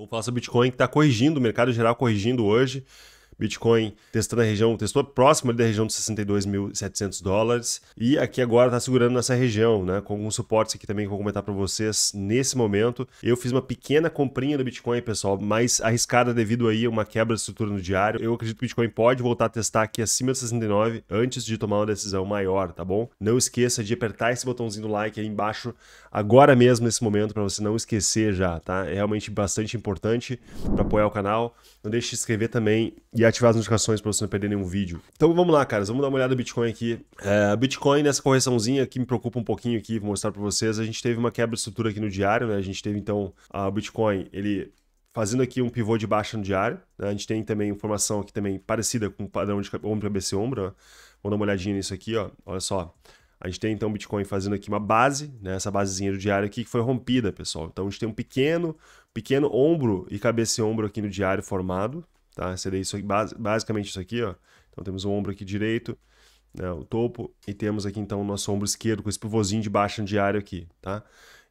Vamos falar sobre Bitcoin que está corrigindo, o mercado geral corrigindo hoje. Bitcoin testando a região, testou próximo ali da região dos 62.700 dólares e aqui agora está segurando nessa região, né? Com alguns suportes aqui também que eu vou comentar para vocês nesse momento. Eu fiz uma pequena comprinha do Bitcoin, pessoal, mas arriscada devido aí a uma quebra de estrutura no diário. Eu acredito que o Bitcoin pode voltar a testar aqui acima de 69 antes de tomar uma decisão maior, tá bom? Não esqueça de apertar esse botãozinho do like aí embaixo agora mesmo nesse momento para você não esquecer já, tá? É realmente bastante importante para apoiar o canal. Não deixe de se inscrever também e ativar as notificações para você não perder nenhum vídeo. Então vamos lá, caras, vamos dar uma olhada no Bitcoin aqui. É, Bitcoin, nessa correçãozinha que me preocupa um pouquinho aqui, vou mostrar para vocês, a gente teve uma quebra de estrutura aqui no diário, né? A gente teve então o Bitcoin, ele fazendo aqui um pivô de baixa no diário. Né? A gente tem também informação aqui também parecida com o padrão de ombro, cabeça e ombro. Né? Vamos dar uma olhadinha nisso aqui, ó. olha só. A gente tem então o Bitcoin fazendo aqui uma base, né? essa basezinha do diário aqui que foi rompida, pessoal. Então a gente tem um pequeno, pequeno ombro e cabeça e ombro aqui no diário formado tá? Seria isso, basicamente isso aqui, ó. Então temos o ombro aqui direito, né, o topo, e temos aqui então o nosso ombro esquerdo com esse pivôzinho de baixo no diário aqui, tá?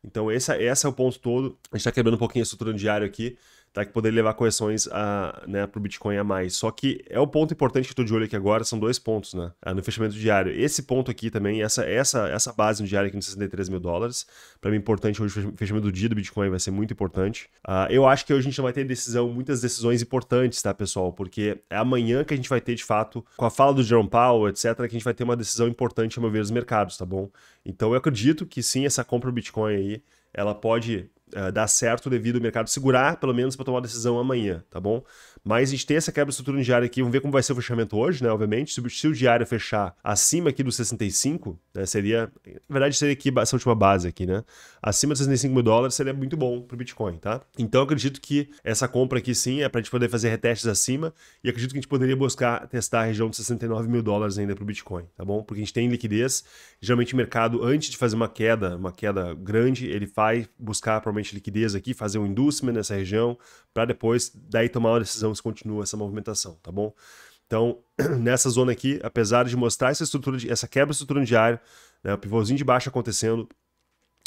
Então esse, esse é o ponto todo. A gente está quebrando um pouquinho a estrutura no diário aqui, tá? que poderia levar correções a, né, para o Bitcoin a mais. Só que é o ponto importante que eu estou de olho aqui agora, são dois pontos né, ah, no fechamento diário. Esse ponto aqui também, essa, essa, essa base no diário aqui nos 63 mil dólares, para mim é importante hoje o fechamento do dia do Bitcoin vai ser muito importante. Uh, eu acho que hoje a gente não vai ter decisão, muitas decisões importantes, tá, pessoal? Porque é amanhã que a gente vai ter, de fato, com a fala do Jerome Powell, etc., que a gente vai ter uma decisão importante, a meu ver, mercados, tá bom? Então eu acredito que sim, essa compra do Bitcoin aí, ela pode eh, dar certo devido ao mercado segurar, pelo menos para tomar decisão amanhã, tá bom? Mas a gente tem essa quebra estrutura diária aqui, vamos ver como vai ser o fechamento hoje, né? Obviamente, se, o diário fechar acima aqui dos 65, né? Seria, na verdade, seria aqui essa última base aqui, né? Acima dos 65 mil dólares seria muito bom para o Bitcoin, tá? Então, eu acredito que essa compra aqui sim é para a gente poder fazer retestes acima e acredito que a gente poderia buscar testar a região de 69 mil dólares ainda para o Bitcoin, tá bom? Porque a gente tem liquidez, geralmente o mercado, antes de fazer uma queda, uma queda grande, ele vai buscar provavelmente liquidez aqui, fazer um inducement nessa região, para depois daí tomar uma decisão se continua essa movimentação, tá bom? Então, nessa zona aqui, apesar de mostrar essa estrutura, de, essa quebra de estrutura no diário, né, o pivôzinho de baixo acontecendo,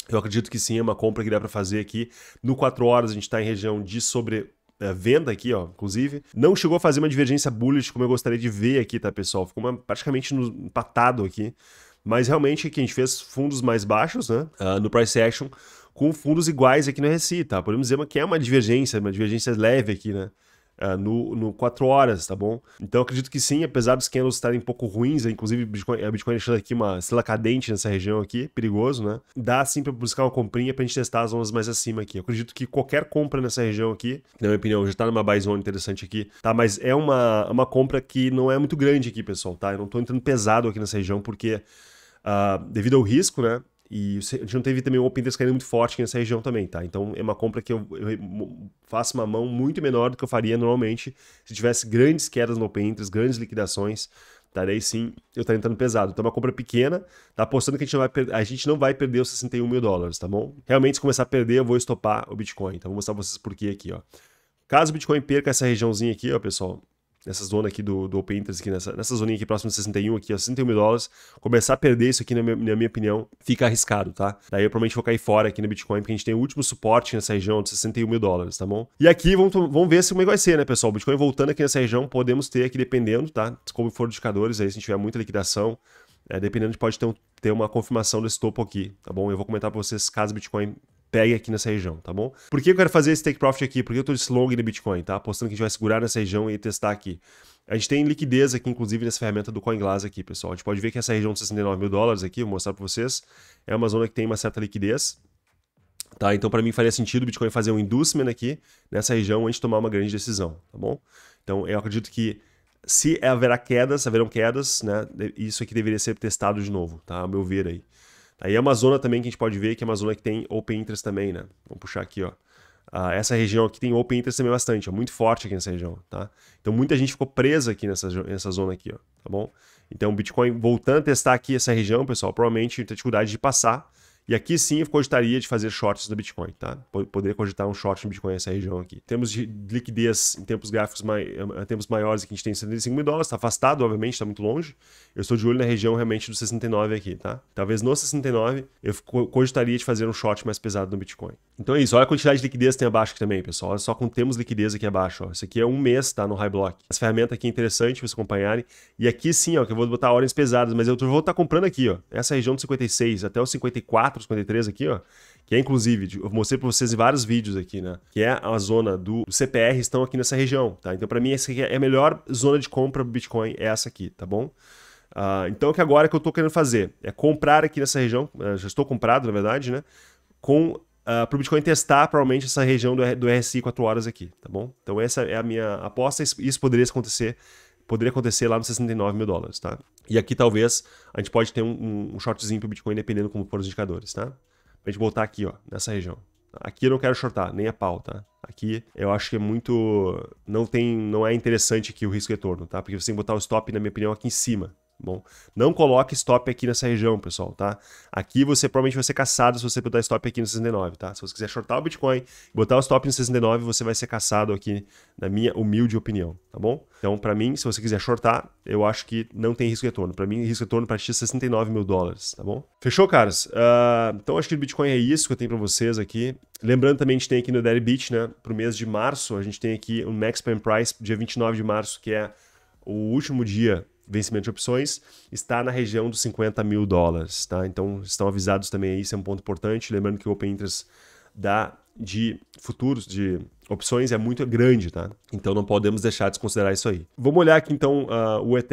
eu acredito que sim, é uma compra que dá para fazer aqui. No 4 horas a gente está em região de sobre é, venda aqui, ó, inclusive. Não chegou a fazer uma divergência bullish como eu gostaria de ver aqui, tá, pessoal? Ficou uma, praticamente no, empatado aqui. Mas realmente que a gente fez fundos mais baixos, né? Uh, no price action, com fundos iguais aqui no RSI, tá? Podemos dizer que é uma divergência, uma divergência leve aqui, né? Uh, no, no 4 horas, tá bom? Então acredito que sim, apesar dos candles estarem um pouco ruins, né? inclusive a Bitcoin deixando aqui uma estrela cadente nessa região aqui, perigoso, né? Dá sim para buscar uma comprinha para a gente testar as ondas mais acima aqui. Eu acredito que qualquer compra nessa região aqui, na minha opinião, já está numa buy zone interessante aqui, tá? Mas é uma, uma compra que não é muito grande aqui, pessoal, tá? Eu não estou entrando pesado aqui nessa região porque, uh, devido ao risco, né? E a gente não teve também um open interest caindo muito forte nessa região também, tá? Então é uma compra que eu, eu, faço uma mão muito menor do que eu faria normalmente se tivesse grandes quedas no open interest, grandes liquidações, tá? Daí sim eu estaria entrando pesado. Então é uma compra pequena, tá apostando que a gente, não vai a gente não vai perder os 61 mil dólares, tá bom? Realmente se começar a perder eu vou estopar o Bitcoin, então vou mostrar pra vocês por que aqui, ó. Caso o Bitcoin perca essa regiãozinha aqui, ó, pessoal, nessa zona aqui do, do Open Interest, aqui nessa, nessa zoninha aqui próximo de 61, aqui, ó, 61 mil dólares, começar a perder isso aqui, na minha, na minha, opinião, fica arriscado, tá? Daí eu provavelmente vou cair fora aqui no Bitcoin, porque a gente tem o último suporte nessa região de 61 mil dólares, tá bom? E aqui vamos, vamos ver se o é vai ser, né, pessoal? O Bitcoin voltando aqui nessa região, podemos ter aqui, dependendo, tá? Como for os indicadores aí, se a gente tiver muita liquidação, é, dependendo, a gente pode ter, um, ter uma confirmação desse topo aqui, tá bom? Eu vou comentar para vocês caso o Bitcoin pegue aqui nessa região, tá bom? Por que eu quero fazer esse take profit aqui? Por que eu tô de long no Bitcoin, tá? Apostando que a gente vai segurar nessa região e testar aqui. A gente tem liquidez aqui, inclusive, nessa ferramenta do CoinGlass aqui, pessoal. A gente pode ver que essa região de 69 mil dólares aqui, vou mostrar para vocês, é uma zona que tem uma certa liquidez. Tá? Então, para mim, faria sentido o Bitcoin fazer um inducement aqui nessa região antes de tomar uma grande decisão, tá bom? Então, eu acredito que se haverá quedas, haverão quedas, né? Isso aqui deveria ser testado de novo, tá? A meu ver aí. Aí é a Amazônia também que a gente pode ver, que é a Amazônia que tem open interest também, né? Vamos puxar aqui, ó. Ah, essa região aqui tem open interest também bastante, é muito forte aqui nessa região, tá? Então muita gente ficou presa aqui nessa, nessa zona aqui, ó, tá bom? Então o Bitcoin voltando a testar aqui essa região, pessoal, provavelmente tem dificuldade de passar, e aqui sim eu cogitaria de fazer shorts no Bitcoin, tá? Poderia cogitar um short no Bitcoin nessa região aqui. Temos liquidez em tempos gráficos mai... tempos maiores aqui, a gente tem 75 mil dólares, tá afastado, obviamente, tá muito longe. Eu estou de olho na região realmente do 69 aqui, tá? Talvez no 69 eu cogitaria de fazer um short mais pesado no Bitcoin. Então é isso, olha a quantidade de liquidez que tem abaixo aqui também, pessoal. Olha só como temos liquidez aqui abaixo, ó. Isso aqui é um mês, tá? No high block. Essa ferramenta aqui é interessante vocês acompanharem. E aqui sim, ó, que eu vou botar ordens pesadas, mas eu vou estar tá comprando aqui, ó. Essa região do 56 até o 54 5453 aqui, ó. Que é inclusive, eu mostrei para vocês em vários vídeos aqui, né? Que é a zona do, CPR estão aqui nessa região, tá? Então, para mim, essa é a melhor zona de compra do Bitcoin, é essa aqui, tá bom? Uh, então, o que agora que eu estou querendo fazer é comprar aqui nessa região, eh, já estou comprado, na verdade, né? Com, uh, ah, para o Bitcoin testar, provavelmente, essa região do, do RSI 4 horas aqui, tá bom? Então, essa é a minha aposta. Isso poderia acontecer poderia acontecer lá nos 69 mil dólares, tá? E aqui talvez a gente pode ter um, um shortzinho para o Bitcoin, dependendo como for os indicadores, tá? A gente voltar aqui, ó, nessa região. Aqui eu não quero shortar, nem a pau, tá? Aqui eu acho que é muito... Não tem, não é interessante aqui o risco retorno, tá? Porque você tem que botar o stop, na minha opinião, aqui em cima, bom? Não coloque stop aqui nessa região, pessoal, tá? Aqui você provavelmente vai ser caçado se você botar stop aqui no 69, tá? Se você quiser shortar o Bitcoin e botar o stop no 69, você vai ser caçado aqui, na minha humilde opinião, tá bom? Então, para mim, se você quiser shortar, eu acho que não tem risco de retorno. Para mim, risco de retorno para ti é 69 mil dólares, tá bom? Fechou, caras? Uh, então, acho que o Bitcoin é isso que eu tenho para vocês aqui. Lembrando também, a gente tem aqui no Daily Beach, né? Pro mês de março, a gente tem aqui o um Max Prime Price, dia 29 de março, que é o último dia vencimento de opções está na região dos 50 mil dólares, tá? Então estão avisados também aí, isso é um ponto importante. Lembrando que o Open Interest da de futuros, de opções é muito grande, tá? Então não podemos deixar de considerar isso aí. Vamos olhar aqui então uh, o ETH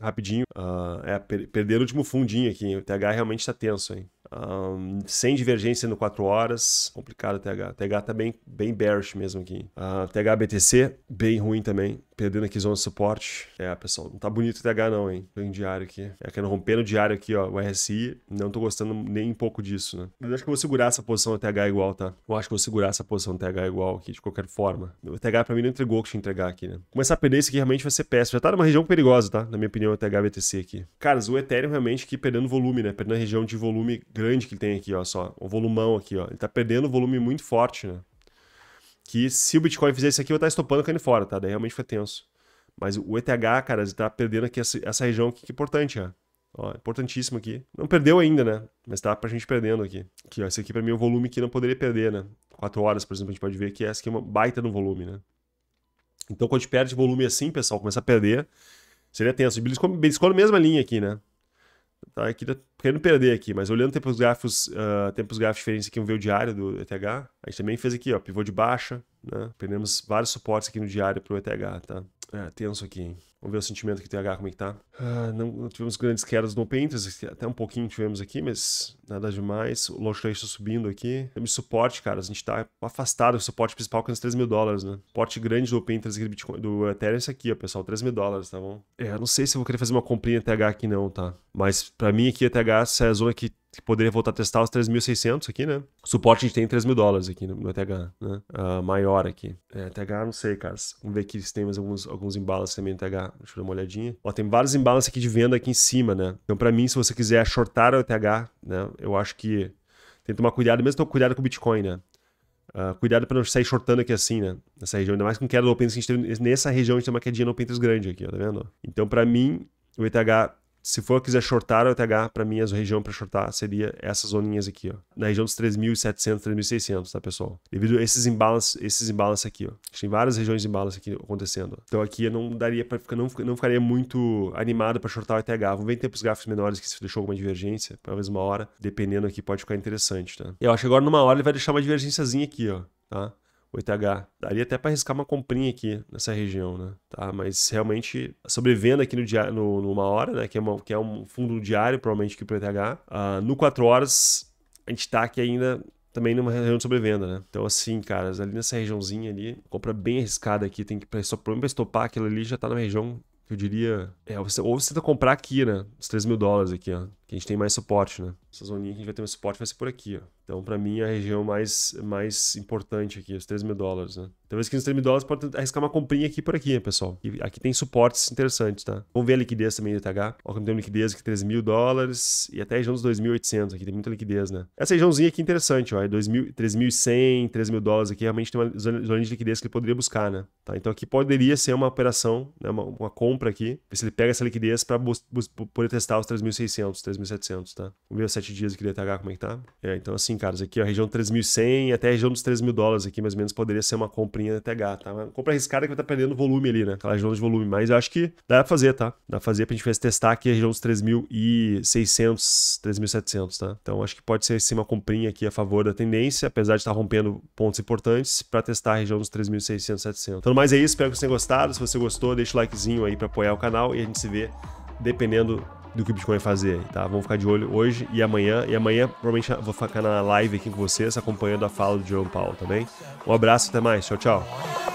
rapidinho. Uh, é, per perder o último fundinho aqui. O ETH realmente está tenso, hein? Um, sem divergência no 4 horas, complicado TH. TH tá bem, bem bearish mesmo aqui. Uh, BTC bem ruim também. Perdendo aqui zona de suporte. É, pessoal, não tá bonito o TH não, hein? Tô em diário aqui. É querendo romper no diário aqui, ó. O RSI, não tô gostando nem um pouco disso, né? Mas acho que eu vou segurar essa posição do TH igual, tá? Eu acho que eu vou segurar essa posição do TH igual aqui, de qualquer forma. O TH pra mim não entregou o que tinha entregar aqui, né? Começar a perder isso aqui realmente vai ser péssimo. Já tá numa região perigosa, tá? Na minha opinião, o BTC aqui. Caras, o Ethereum realmente aqui perdendo volume, né? Perdendo a região de volume grande grande que ele tem aqui, ó, só. O volumão aqui, ó. Ele tá perdendo volume muito forte, né? Que se o Bitcoin fizer isso aqui, eu vou estar tá estopando caindo fora, tá? Daí realmente foi tenso. Mas o ETH, cara, ele tá perdendo aqui essa, essa região aqui, que é importante, ó. ó. Importantíssimo aqui. Não perdeu ainda, né? Mas tá pra gente perdendo aqui. Aqui, ó. Esse aqui pra mim é o volume que não poderia perder, né? 4 horas, por exemplo, a gente pode ver que essa aqui é uma baita no volume, né? Então, quando a gente perde volume assim, pessoal, começa a perder, seria tenso. Beliscou, beliscou na mesma linha aqui, né? tá aqui tá querendo perder aqui, mas olhando tempos gráficos, uh, tempos gráficos diferentes aqui, no ver o diário do ETH. A gente também fez aqui, ó, pivô de baixa, né? Perdemos vários suportes aqui no diário para o ETH, tá? É, tenso aqui, hein? Vamos ver o sentimento que o TH, como é que tá. Ah, não, tivemos grandes quedas no Open Interest, até um pouquinho tivemos aqui, mas nada demais. O Lost está subindo aqui. Temos suporte, cara. A gente está afastado do suporte principal, que é uns 3 mil dólares, né? Suporte grande do Open Interest do, Bitcoin, do Ethereum é esse aqui, ó, pessoal. 3 mil dólares, tá bom? É, eu não sei se eu vou querer fazer uma comprinha TH aqui não, tá? Mas para mim aqui, TH essa é a zona que que poderia voltar a testar os 3.600 aqui, né? suporte a gente tem 3 mil dólares aqui no, no ETH, né? Uh, maior aqui. É, ETH, não sei, cara. Vamos ver aqui se tem mais alguns, alguns embalas também no ETH. Deixa eu dar uma olhadinha. Ó, tem vários imbalances aqui de venda aqui em cima, né? Então, para mim, se você quiser shortar o ETH, né? Eu acho que tem que tomar cuidado, mesmo tomar cuidado com o Bitcoin, né? Uh, cuidado para não sair shortando aqui assim, né? Nessa região, ainda mais com queda do Open Interest, nessa região a gente tem uma quedinha no Open grande aqui, ó, tá vendo? Então, para mim, o ETH se for quiser shortar o ETH, para mim a região para shortar seria essas zoninhas aqui, ó. Na região dos 3.700, 3.600, tá, pessoal? Devido a esses imbalances, esses imbalances aqui, ó. Tem várias regiões de imbalance aqui acontecendo. Então aqui eu não daria para ficar, não, não ficaria muito animado para shortar o ETH. Vamos ver em tempos gráficos menores que se deixou alguma divergência, talvez uma hora, dependendo aqui pode ficar interessante, tá? Eu acho que agora numa hora ele vai deixar uma divergênciazinha aqui, ó, tá? o ETH. Daria até para arriscar uma comprinha aqui nessa região, né? Tá? Mas realmente, sobrevenda aqui no diário, no, numa hora, né? Que é, uma, que é um fundo diário, provavelmente, aqui para o ETH. Uh, ah, no 4 horas, a gente está aqui ainda também numa região de sobrevenda, né? Então, assim, caras, ali nessa regiãozinha ali, compra bem arriscada aqui, tem que, só problema pra estopar aquilo ali, já tá na região que eu diria, é, ou você tenta comprar aqui, né? Os 3 mil dólares aqui, ó que a gente tem mais suporte, né? Essa zoninha que a gente vai ter mais suporte vai ser por aqui, ó. Então, para mim, a região mais, mais importante aqui, os 3 mil dólares, né? Talvez então, que nos 3 mil dólares pode arriscar uma comprinha aqui por aqui, né, pessoal? E aqui tem suportes interessantes, tá? Vamos ver a liquidez também do ETH. Ó, como tem liquidez aqui, 3 mil dólares e até a região dos 2.800 aqui, tem muita liquidez, né? Essa regiãozinha aqui é interessante, ó, é 3.100, 3 mil dólares aqui, realmente tem uma zona de liquidez que ele poderia buscar, né? Tá? Então, aqui poderia ser uma operação, né, uma, uma compra aqui, ver se ele pega essa liquidez para poder testar os 3.600, 3.000 3.700, tá? Vamos ver os 7 dias aqui do ETH como é que tá. É, então assim, caras, aqui ó, região 3.100 até a região dos 3.000 dólares aqui, mais ou menos, poderia ser uma comprinha ETH, tá? Uma compra arriscada que vai estar tá perdendo volume ali, né? Aquela região de volume, mas eu acho que dá pra fazer, tá? Dá pra fazer pra gente testar aqui a região dos 3.600, 3.700, tá? Então acho que pode ser sim uma comprinha aqui a favor da tendência, apesar de estar tá rompendo pontos importantes para testar a região dos 3.600, 700. Então, mais é isso, espero que vocês tenham gostado. Se você gostou, deixa o likezinho aí para apoiar o canal e a gente se vê dependendo do que o Bitcoin fazer, tá? Vamos ficar de olho hoje e amanhã. E amanhã, provavelmente, vou ficar na live aqui com vocês, acompanhando a fala do João Paulo também. Tá um abraço, até mais. Tchau, tchau.